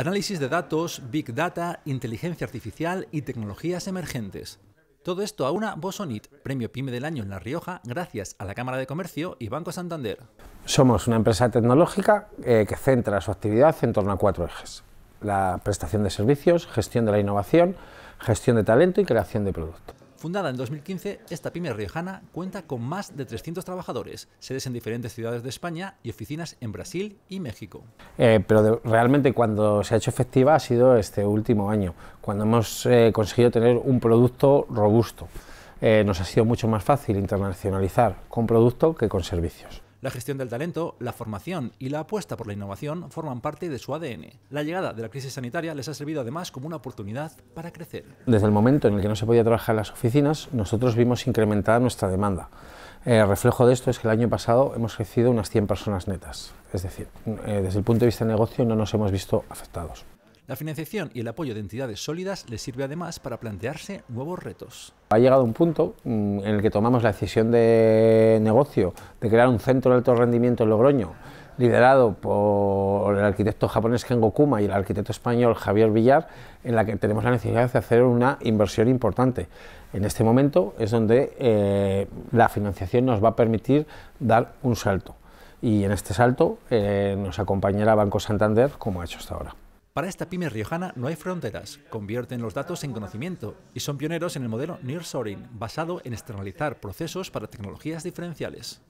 Análisis de datos, Big Data, inteligencia artificial y tecnologías emergentes. Todo esto a una Bosonit, premio PyME del año en La Rioja, gracias a la Cámara de Comercio y Banco Santander. Somos una empresa tecnológica eh, que centra su actividad en torno a cuatro ejes. La prestación de servicios, gestión de la innovación, gestión de talento y creación de productos. Fundada en 2015, esta pyme riojana cuenta con más de 300 trabajadores, sedes en diferentes ciudades de España y oficinas en Brasil y México. Eh, pero realmente cuando se ha hecho efectiva ha sido este último año, cuando hemos eh, conseguido tener un producto robusto. Eh, nos ha sido mucho más fácil internacionalizar con producto que con servicios. La gestión del talento, la formación y la apuesta por la innovación forman parte de su ADN. La llegada de la crisis sanitaria les ha servido además como una oportunidad para crecer. Desde el momento en el que no se podía trabajar en las oficinas, nosotros vimos incrementada nuestra demanda. El eh, reflejo de esto es que el año pasado hemos crecido unas 100 personas netas. Es decir, eh, desde el punto de vista de negocio no nos hemos visto afectados. La financiación y el apoyo de entidades sólidas le sirve además para plantearse nuevos retos. Ha llegado un punto mm, en el que tomamos la decisión de negocio de crear un centro de alto rendimiento en Logroño, liderado por el arquitecto japonés Kengo Kuma y el arquitecto español Javier Villar, en la que tenemos la necesidad de hacer una inversión importante. En este momento es donde eh, la financiación nos va a permitir dar un salto. Y en este salto eh, nos acompañará Banco Santander, como ha hecho hasta ahora. Para esta pyme riojana no hay fronteras, convierten los datos en conocimiento y son pioneros en el modelo Nearshoring, basado en externalizar procesos para tecnologías diferenciales.